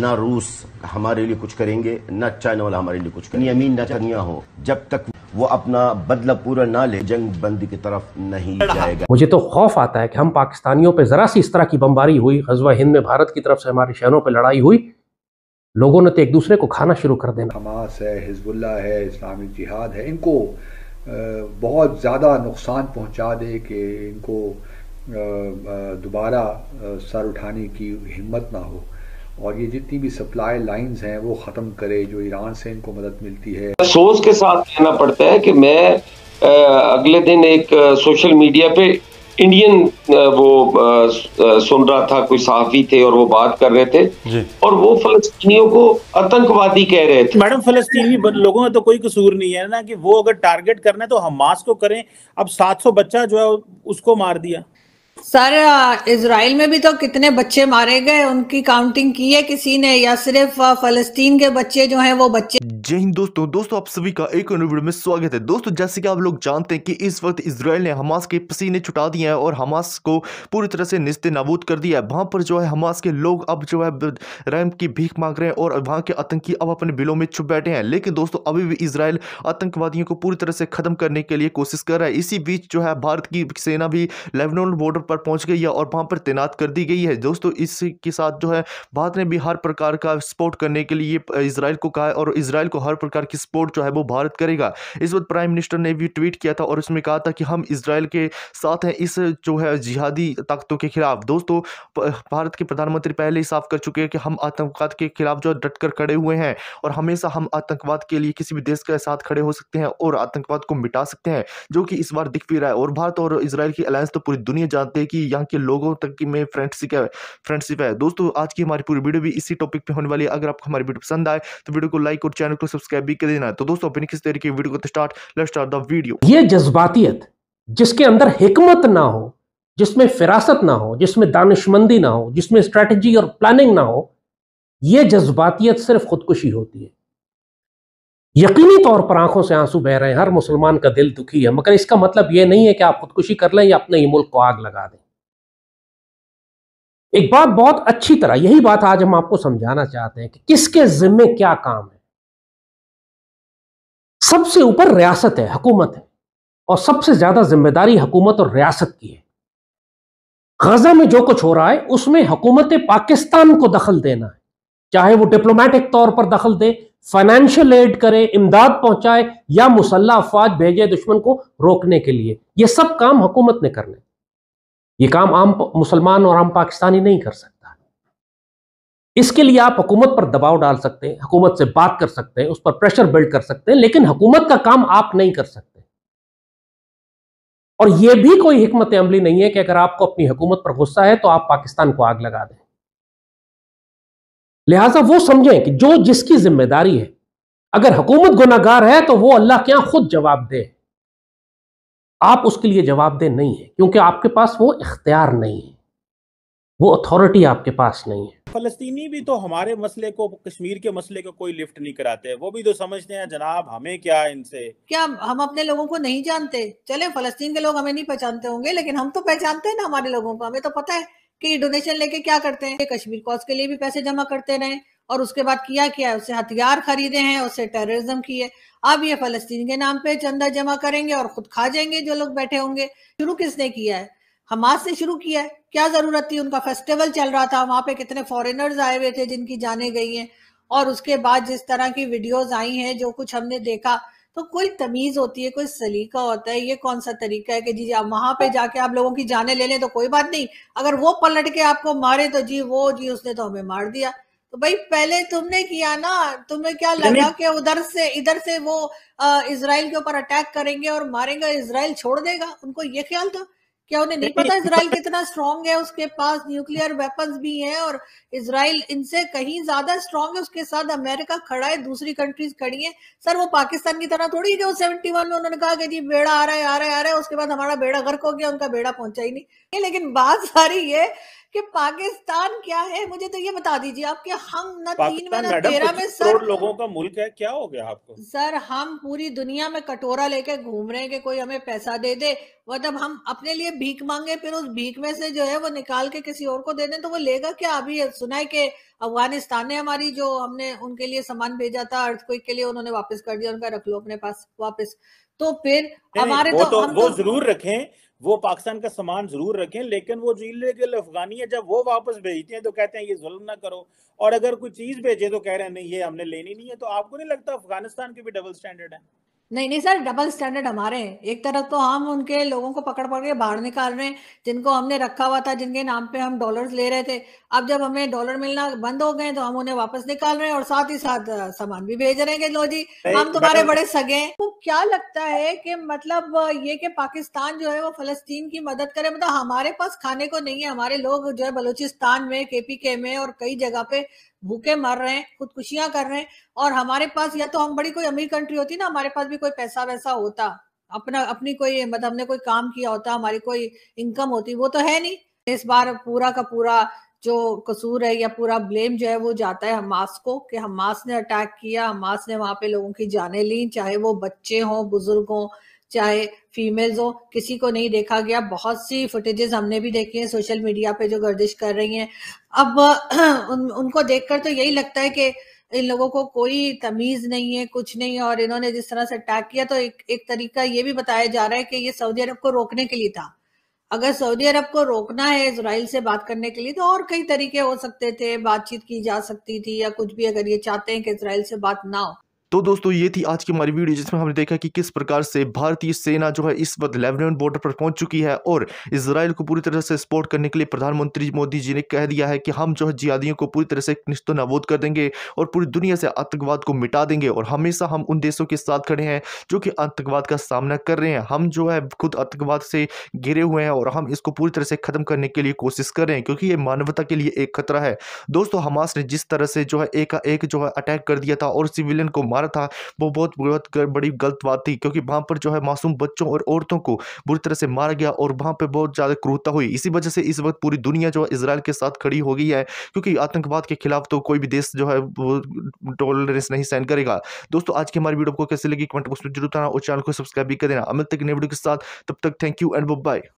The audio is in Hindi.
ना रूस हमारे लिए कुछ करेंगे ना चाइना वाला हमारे लिए कुछ करेंगे नतनिया हो जब तक वो अपना बदला पूरा ना ले जंग बंदी की तरफ नहीं जाएगा मुझे तो खौफ आता है कि हम पाकिस्तानियों पे ज़रा सी इस तरह की बमबारी हुई गजवा हिंद में भारत की तरफ से हमारे शहरों पर लड़ाई हुई लोगों ने तो एक दूसरे को खाना शुरू कर देना हमास है हिजबुल्ला है इस्लामी जिहाद है इनको बहुत ज़्यादा नुकसान पहुँचा दे कि इनको दोबारा सर उठाने की हिम्मत ना हो और ये जितनी भी सप्लाई लाइंस हैं वो ख़त्म करे जो ईरान से इनको मदद मिलती है अफसोस के साथ कहना पड़ता है कि मैं अगले दिन एक सोशल मीडिया पे इंडियन वो सुन रहा था कोई साफी थे और वो बात कर रहे थे और वो फलस्तीनियों को आतंकवादी कह रहे थे मैडम फलस्तीनी लोगों का तो कोई कसूर नहीं है ना कि वो अगर टारगेट करना है तो हमास को करें अब 700 बच्चा जो है उसको मार दिया सर इसराइल में भी तो कितने बच्चे मारे गए उनकी काउंटिंग की है किसी ने या सिर्फ फलस्तीन के बच्चे जो हैं वो बच्चे जय हिंद दोस्तों दोस्तों आप सभी का एक वीडियो में स्वागत है दोस्तों जैसे कि आप लोग जानते हैं कि इस वक्त इसराइल ने हमास के पसीने छुटा दिए हैं और हमास को पूरी तरह से निस्ते नाबूद कर दिया है वहाँ पर जो है हमास के लोग अब जो है रैम की भीख मांग रहे हैं और वहाँ के आतंकी अब अपने बिलों में छुप बैठे हैं लेकिन दोस्तों अभी भी इसराइल आतंकवादियों को पूरी तरह से खत्म करने के लिए कोशिश कर रहा है इसी बीच जो है भारत की सेना भी लेबनान बॉर्डर पर पहुंच गई है और वहां पर तैनात कर दी गई है दोस्तों इसके साथ जो है भारत ने भी हर प्रकार का सपोर्ट करने के लिए इसराइल को कहा है और इसराइल को हर प्रकार की सपोर्ट जो है वो भारत करेगा इस वक्त प्राइम मिनिस्टर ने भी ट्वीट किया था और उसमें कहा था कि हम इसराइल के साथ हैं इस जो है जिहादी ताकतों के खिलाफ दोस्तों भारत के प्रधानमंत्री पहले ही साफ कर चुके हैं कि हम आतंकवाद के खिलाफ जो डट कर खड़े हुए हैं और हमेशा हम आतंकवाद के लिए किसी भी देश के साथ खड़े हो सकते हैं और आतंकवाद को मिटा सकते हैं जो कि इस बार दिख भी रहा है और भारत और इसराइल की अलायंस तो पूरी दुनिया जानते है कि यहाँ के लोगों तक की में फ्रेंडशिप क्या है फ्रेंडशिप है दोस्तों आज की हमारी पूरी वीडियो भी इसी टॉपिक पे होने वाली है अगर आपको हमारी वीडियो पसंद आए तो वीडियो को लाइक और चैनल को सब्सक्राइब भी कर देना है तो दोस्तों अपनी किस तरीके की वीडियो को start let start the video ये जज्बातियत जिसके अंदर हिकमत ना हो जिसमें फिरासत ना हो जिसमें दानिशमंदी ना हो जिसमें स्ट्रैटेजी और प्लानिंग ना हो ये जज्बातियत सिर्फ खुदकुशी होती है यकीनी तौर पर आंखों से आंसू बह रहे हैं हर मुसलमान का दिल दुखी है मगर इसका मतलब यह नहीं है कि आप खुदकुशी कर लें या अपने ही मुल्क को आग लगा दें एक बात बहुत अच्छी तरह यही बात आज हम आपको समझाना चाहते हैं कि किसके जिम्मे क्या काम है सबसे ऊपर रियासत है हुकूमत है और सबसे ज्यादा जिम्मेदारी हुकूमत और रियासत की है गजा में जो कुछ हो रहा है उसमें हुकूमत पाकिस्तान को दखल देना है चाहे वो डिप्लोमेटिक तौर पर दखल दे फाइनेंशियल एड करे इमदाद पहुंचाए या मुसल्ला अफवाज भेजे दुश्मन को रोकने के लिए यह सब काम हुकूमत ने करने ये काम आम मुसलमान और आम पाकिस्तानी नहीं कर सकता इसके लिए आप हुकूमत पर दबाव डाल सकते हैं हुकूमत से बात कर सकते हैं उस पर प्रेशर बिल्ड कर सकते हैं लेकिन हुकूमत का काम आप नहीं कर सकते और यह भी कोई हमत अमली नहीं है कि अगर आपको अपनी हुकूमत पर गुस्सा है तो आप पाकिस्तान को आग लगा दें लिहाजा वो समझें कि जो जिसकी जिम्मेदारी है अगर हुकूमत गुनागार है तो वो अल्लाह के यहां खुद जवाब दे आप उसके लिए जवाबदेह नहीं है क्योंकि आपके पास वो इख्तियार नहीं है वो अथॉरिटी आपके पास नहीं है फलस्तीनी भी तो हमारे मसले को कश्मीर के मसले को कोई लिफ्ट नहीं कराते वो भी तो समझते हैं जनाब हमें क्या इनसे क्या हम अपने लोगों को नहीं जानते चले फलस्तीन के लोग हमें नहीं पहचानते होंगे लेकिन हम तो पहचानते हैं ना हमारे लोगों को हमें तो पता है कि डोनेशन लेके क्या करते हैं कश्मीर कॉज के लिए भी पैसे जमा करते रहे और उसके बाद किया क्या है उससे हथियार खरीदे हैं उससे टेररिज्म किए अब ये फलस्तीन के नाम पे चंदा जमा करेंगे और खुद खा जाएंगे जो लोग बैठे होंगे शुरू किसने किया है हमास ने शुरू किया है क्या जरूरत थी उनका फेस्टिवल चल रहा था वहां पे कितने फॉरेनर्स आए हुए थे जिनकी जाने गई हैं और उसके बाद जिस तरह की वीडियोस आई हैं जो कुछ हमने देखा तो कोई तमीज होती है कोई सलीका होता है ये कौन सा तरीका है कि जी आप वहां पे जाके आप लोगों की जाने ले लें तो कोई बात नहीं अगर वो पलट के आपको मारे तो जी वो जी उसने तो हमें मार दिया तो भाई पहले तुमने किया ना तुम्हें क्या लगा कि उधर से इधर से वो इसराइल के ऊपर अटैक करेंगे और मारेंगे इसराइल छोड़ देगा उनको ये ख्याल था क्या उन्हें नहीं पता इसराइल कितना स्ट्रांग है उसके पास न्यूक्लियर वेपन्स भी हैं और इसराइल इनसे कहीं ज्यादा स्ट्रांग है उसके साथ अमेरिका खड़ा है दूसरी कंट्रीज खड़ी है सर वो पाकिस्तान की तरह थोड़ी जो सेवेंटी वन में उन्होंने कहा कि जी बेड़ा आ रहा है आ रहा है आ रहा है उसके बाद हमारा बेड़ा गर्क हो गया उनका बेड़ा पहुंचा ही नहीं लेकिन बात सारी ये कि पाकिस्तान क्या है मुझे तो ये बता दीजिए आपके हम न तीन में ना तेरह में सर लोगों का मुल्क है क्या हो गया आपको सर हम पूरी दुनिया में कटोरा लेके घूम रहे हैं कि कोई हमें पैसा दे दे मतलब हम अपने लिए भीख मांगे फिर उस भीख में से जो है वो निकाल के किसी और को दे दें तो वो लेगा क्या अभी सुना है कि अफगानिस्तान ने हमारी जो हमने उनके लिए सामान भेजा था अर्थक्विक के लिए उन्होंने वापस कर दिया उनका रख लो अपने पास वापस तो फिर हमारे तो, तो, हम वो तो, जरूर रखें वो पाकिस्तान का सामान जरूर रखें लेकिन वो जो इलीगल अफगानी है जब वो वापस भेजते हैं तो कहते हैं ये जुल्म ना करो और अगर कोई चीज़ भेजे तो कह रहे हैं नहीं ये हमने लेनी नहीं है तो आपको नहीं लगता अफगानिस्तान के भी डबल स्टैंडर्ड है नहीं नहीं सर डबल स्टैंडर्ड हमारे हैं एक तरफ तो हम उनके लोगों को पकड़ पकड़ के बाहर निकाल रहे हैं जिनको हमने रखा हुआ था जिनके नाम पे हम डॉलर्स ले रहे थे अब जब हमें डॉलर मिलना बंद हो गए तो हम उन्हें वापस निकाल रहे हैं और साथ ही साथ सामान भी भेज रहे हैं लो जी हम तुम्हारे बड़े सगे तो क्या लगता है कि मतलब ये कि पाकिस्तान जो है वो फलस्तीन की मदद करे मतलब हमारे पास खाने को नहीं है हमारे लोग जो है बलूचिस्तान में केपी के में और कई जगह पे भूखे मर रहे हैं खुदकुशियां कर रहे हैं और हमारे पास या तो हम बड़ी कोई अमीर कंट्री होती ना हमारे पास भी कोई पैसा वैसा होता अपना अपनी कोई मतलब हमने कोई काम किया होता हमारी कोई इनकम होती वो तो है नहीं इस बार पूरा का पूरा जो कसूर है या पूरा ब्लेम जो है वो जाता है हमास को कि हमास ने अटैक किया हमास ने वहां पे लोगों की जाने ली चाहे वो बच्चे हों बुजुर्ग हों चाहे फीमेल्स हो किसी को नहीं देखा गया बहुत सी फुटेजेस हमने भी देखी हैं सोशल मीडिया पे जो गर्दिश कर रही हैं अब उन, उनको देखकर तो यही लगता है कि इन लोगों को कोई तमीज नहीं है कुछ नहीं है और इन्होंने जिस तरह से अटैक किया तो एक एक तरीका ये भी बताया जा रहा है कि ये सऊदी अरब को रोकने के लिए था अगर सऊदी अरब को रोकना है इसराइल से बात करने के लिए तो और कई तरीके हो सकते थे बातचीत की जा सकती थी या कुछ भी अगर ये चाहते हैं कि इसराइल से बात ना हो तो दोस्तों ये थी आज की हमारी वीडियो जिसमें हमने देखा कि किस प्रकार से भारतीय सेना जो है इस वक्त लेबनान बॉर्डर पर पहुंच चुकी है और इसराइल को पूरी तरह से सपोर्ट करने के लिए प्रधानमंत्री मोदी जी ने कह दिया है कि हम जो है जियादियों को पूरी तरह से निश्तो नबोद कर देंगे और पूरी दुनिया से आतंकवाद को मिटा देंगे और हमेशा हम उन देशों के साथ खड़े हैं जो कि आतंकवाद का सामना कर रहे हैं हम जो है खुद आतंकवाद से घिरे हुए हैं और हम इसको पूरी तरह से ख़त्म करने के लिए कोशिश कर रहे हैं क्योंकि ये मानवता के लिए एक खतरा है दोस्तों हमास ने जिस तरह से जो है एक एक जो है अटैक कर दिया था और सिविलियन को मार रहा था वो बहुत बहुत बड़ी गलत बात थी क्योंकि वहाँ पर जो है मासूम बच्चों और औरतों को बुरी तरह से मारा गया और वहाँ पर बहुत ज़्यादा क्रूरता हुई इसी वजह से इस वक्त पूरी दुनिया जो है इसराइल के साथ खड़ी हो गई है क्योंकि आतंकवाद के खिलाफ तो कोई भी देश जो है वो टॉलरेंस नहीं सहन करेगा दोस्तों आज की हमारी वीडियो को कैसे लगी कमेंट बॉक्स में जरूर बताना और चैनल को सब्सक्राइब भी कर देना अमित तक नई वीडियो के साथ तब तक थैंक यू एंड बाय